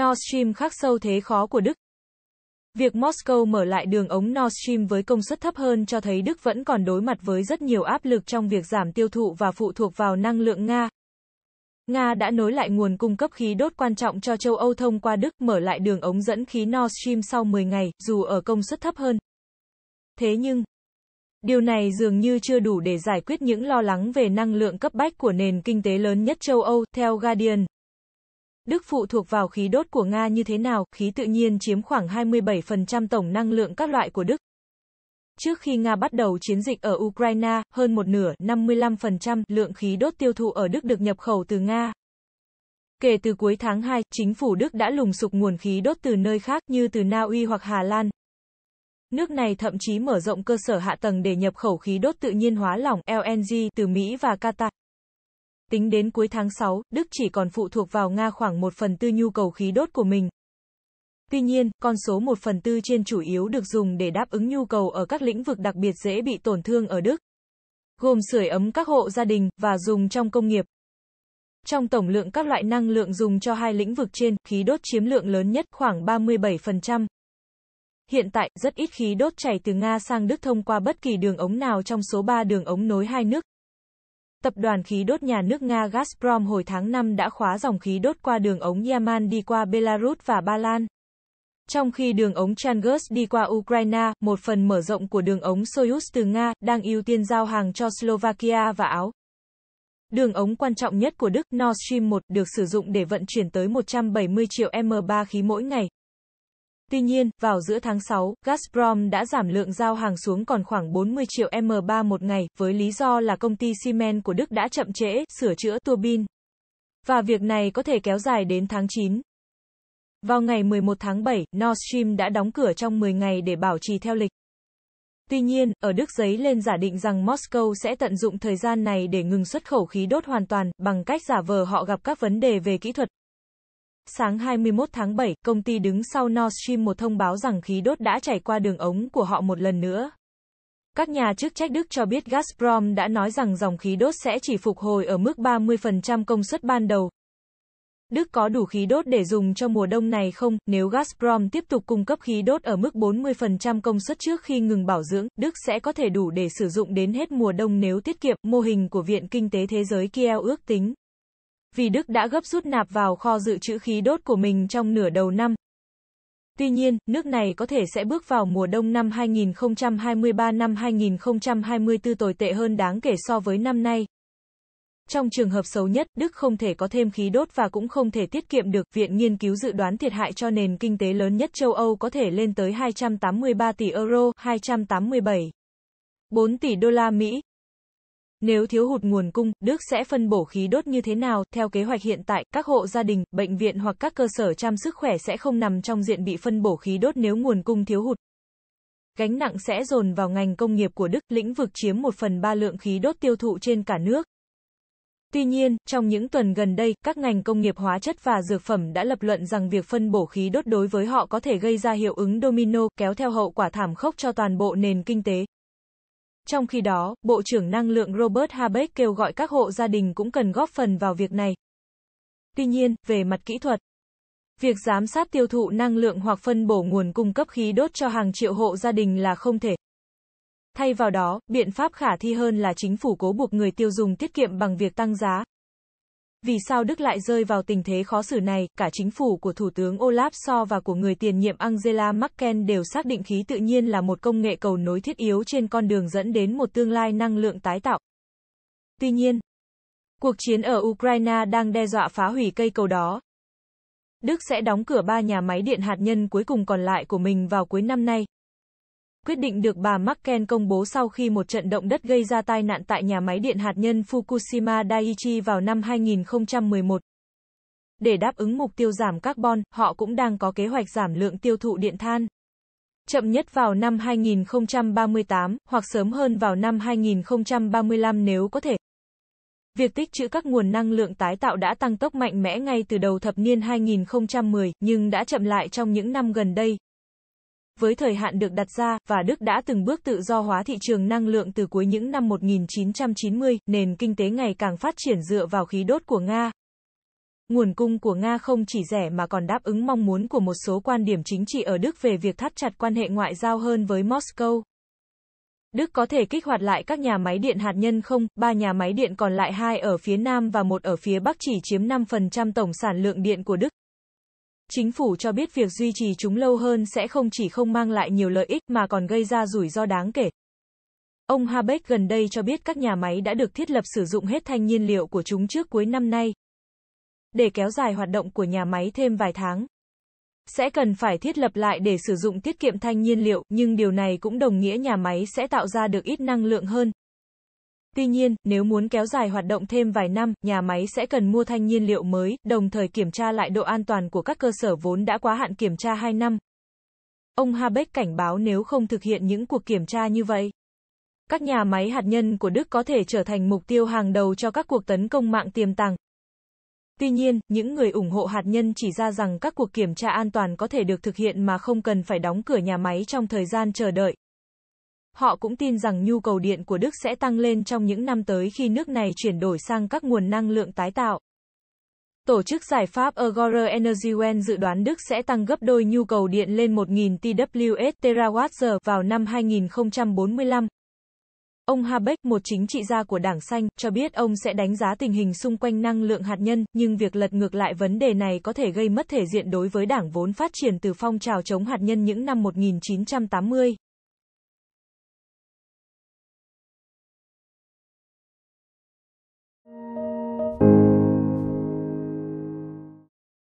Nord Stream khắc sâu thế khó của Đức. Việc Moscow mở lại đường ống Nord Stream với công suất thấp hơn cho thấy Đức vẫn còn đối mặt với rất nhiều áp lực trong việc giảm tiêu thụ và phụ thuộc vào năng lượng Nga. Nga đã nối lại nguồn cung cấp khí đốt quan trọng cho châu Âu thông qua Đức, mở lại đường ống dẫn khí Nord Stream sau 10 ngày, dù ở công suất thấp hơn. Thế nhưng, điều này dường như chưa đủ để giải quyết những lo lắng về năng lượng cấp bách của nền kinh tế lớn nhất châu Âu, theo Guardian. Đức phụ thuộc vào khí đốt của Nga như thế nào, khí tự nhiên chiếm khoảng 27% tổng năng lượng các loại của Đức. Trước khi Nga bắt đầu chiến dịch ở Ukraine, hơn một nửa, 55% lượng khí đốt tiêu thụ ở Đức được nhập khẩu từ Nga. Kể từ cuối tháng 2, chính phủ Đức đã lùng sục nguồn khí đốt từ nơi khác như từ Na Uy hoặc Hà Lan. Nước này thậm chí mở rộng cơ sở hạ tầng để nhập khẩu khí đốt tự nhiên hóa lỏng LNG từ Mỹ và Qatar. Tính đến cuối tháng 6, Đức chỉ còn phụ thuộc vào Nga khoảng 1 phần tư nhu cầu khí đốt của mình. Tuy nhiên, con số 1 phần tư trên chủ yếu được dùng để đáp ứng nhu cầu ở các lĩnh vực đặc biệt dễ bị tổn thương ở Đức, gồm sưởi ấm các hộ gia đình và dùng trong công nghiệp. Trong tổng lượng các loại năng lượng dùng cho hai lĩnh vực trên, khí đốt chiếm lượng lớn nhất khoảng 37%. Hiện tại, rất ít khí đốt chảy từ Nga sang Đức thông qua bất kỳ đường ống nào trong số 3 đường ống nối hai nước, Tập đoàn khí đốt nhà nước Nga Gazprom hồi tháng 5 đã khóa dòng khí đốt qua đường ống Yaman đi qua Belarus và Ba Lan. Trong khi đường ống Changus đi qua Ukraine, một phần mở rộng của đường ống Soyuz từ Nga đang ưu tiên giao hàng cho Slovakia và Áo. Đường ống quan trọng nhất của Đức, Nord Stream 1, được sử dụng để vận chuyển tới 170 triệu M3 khí mỗi ngày, Tuy nhiên, vào giữa tháng 6, Gazprom đã giảm lượng giao hàng xuống còn khoảng 40 triệu M3 một ngày, với lý do là công ty Siemens của Đức đã chậm trễ sửa chữa tua bin. Và việc này có thể kéo dài đến tháng 9. Vào ngày 11 tháng 7, Nord Stream đã đóng cửa trong 10 ngày để bảo trì theo lịch. Tuy nhiên, ở Đức giấy lên giả định rằng Moscow sẽ tận dụng thời gian này để ngừng xuất khẩu khí đốt hoàn toàn, bằng cách giả vờ họ gặp các vấn đề về kỹ thuật, Sáng 21 tháng 7, công ty đứng sau Nord Stream một thông báo rằng khí đốt đã chảy qua đường ống của họ một lần nữa. Các nhà chức trách Đức cho biết Gazprom đã nói rằng dòng khí đốt sẽ chỉ phục hồi ở mức 30% công suất ban đầu. Đức có đủ khí đốt để dùng cho mùa đông này không? Nếu Gazprom tiếp tục cung cấp khí đốt ở mức 40% công suất trước khi ngừng bảo dưỡng, Đức sẽ có thể đủ để sử dụng đến hết mùa đông nếu tiết kiệm. Mô hình của Viện Kinh tế Thế giới Kiel ước tính vì Đức đã gấp rút nạp vào kho dự trữ khí đốt của mình trong nửa đầu năm. Tuy nhiên, nước này có thể sẽ bước vào mùa đông năm 2023 năm 2024 tồi tệ hơn đáng kể so với năm nay. Trong trường hợp xấu nhất, Đức không thể có thêm khí đốt và cũng không thể tiết kiệm được. Viện nghiên cứu dự đoán thiệt hại cho nền kinh tế lớn nhất châu Âu có thể lên tới 283 tỷ euro, 287. 4 tỷ đô la Mỹ, nếu thiếu hụt nguồn cung, Đức sẽ phân bổ khí đốt như thế nào? Theo kế hoạch hiện tại, các hộ gia đình, bệnh viện hoặc các cơ sở chăm sức khỏe sẽ không nằm trong diện bị phân bổ khí đốt nếu nguồn cung thiếu hụt. Gánh nặng sẽ dồn vào ngành công nghiệp của Đức, lĩnh vực chiếm một phần ba lượng khí đốt tiêu thụ trên cả nước. Tuy nhiên, trong những tuần gần đây, các ngành công nghiệp hóa chất và dược phẩm đã lập luận rằng việc phân bổ khí đốt đối với họ có thể gây ra hiệu ứng domino, kéo theo hậu quả thảm khốc cho toàn bộ nền kinh tế. Trong khi đó, Bộ trưởng Năng lượng Robert Habeck kêu gọi các hộ gia đình cũng cần góp phần vào việc này. Tuy nhiên, về mặt kỹ thuật, việc giám sát tiêu thụ năng lượng hoặc phân bổ nguồn cung cấp khí đốt cho hàng triệu hộ gia đình là không thể. Thay vào đó, biện pháp khả thi hơn là chính phủ cố buộc người tiêu dùng tiết kiệm bằng việc tăng giá, vì sao Đức lại rơi vào tình thế khó xử này, cả chính phủ của Thủ tướng Olaf so và của người tiền nhiệm Angela Merkel đều xác định khí tự nhiên là một công nghệ cầu nối thiết yếu trên con đường dẫn đến một tương lai năng lượng tái tạo. Tuy nhiên, cuộc chiến ở Ukraine đang đe dọa phá hủy cây cầu đó. Đức sẽ đóng cửa ba nhà máy điện hạt nhân cuối cùng còn lại của mình vào cuối năm nay. Quyết định được bà Merkel công bố sau khi một trận động đất gây ra tai nạn tại nhà máy điện hạt nhân Fukushima Daiichi vào năm 2011. Để đáp ứng mục tiêu giảm carbon, họ cũng đang có kế hoạch giảm lượng tiêu thụ điện than. Chậm nhất vào năm 2038, hoặc sớm hơn vào năm 2035 nếu có thể. Việc tích trữ các nguồn năng lượng tái tạo đã tăng tốc mạnh mẽ ngay từ đầu thập niên 2010, nhưng đã chậm lại trong những năm gần đây, với thời hạn được đặt ra, và Đức đã từng bước tự do hóa thị trường năng lượng từ cuối những năm 1990, nền kinh tế ngày càng phát triển dựa vào khí đốt của Nga. Nguồn cung của Nga không chỉ rẻ mà còn đáp ứng mong muốn của một số quan điểm chính trị ở Đức về việc thắt chặt quan hệ ngoại giao hơn với Moscow. Đức có thể kích hoạt lại các nhà máy điện hạt nhân không, ba nhà máy điện còn lại hai ở phía Nam và một ở phía Bắc chỉ chiếm 5% tổng sản lượng điện của Đức, Chính phủ cho biết việc duy trì chúng lâu hơn sẽ không chỉ không mang lại nhiều lợi ích mà còn gây ra rủi ro đáng kể. Ông Habeck gần đây cho biết các nhà máy đã được thiết lập sử dụng hết thanh nhiên liệu của chúng trước cuối năm nay. Để kéo dài hoạt động của nhà máy thêm vài tháng, sẽ cần phải thiết lập lại để sử dụng tiết kiệm thanh nhiên liệu, nhưng điều này cũng đồng nghĩa nhà máy sẽ tạo ra được ít năng lượng hơn. Tuy nhiên, nếu muốn kéo dài hoạt động thêm vài năm, nhà máy sẽ cần mua thanh nhiên liệu mới, đồng thời kiểm tra lại độ an toàn của các cơ sở vốn đã quá hạn kiểm tra 2 năm. Ông Habeck cảnh báo nếu không thực hiện những cuộc kiểm tra như vậy, các nhà máy hạt nhân của Đức có thể trở thành mục tiêu hàng đầu cho các cuộc tấn công mạng tiềm tàng. Tuy nhiên, những người ủng hộ hạt nhân chỉ ra rằng các cuộc kiểm tra an toàn có thể được thực hiện mà không cần phải đóng cửa nhà máy trong thời gian chờ đợi. Họ cũng tin rằng nhu cầu điện của Đức sẽ tăng lên trong những năm tới khi nước này chuyển đổi sang các nguồn năng lượng tái tạo. Tổ chức giải pháp Agora Energy One dự đoán Đức sẽ tăng gấp đôi nhu cầu điện lên 1.000 TWh terawatt-giờ vào năm 2045. Ông Habeck, một chính trị gia của Đảng Xanh, cho biết ông sẽ đánh giá tình hình xung quanh năng lượng hạt nhân, nhưng việc lật ngược lại vấn đề này có thể gây mất thể diện đối với đảng vốn phát triển từ phong trào chống hạt nhân những năm 1980.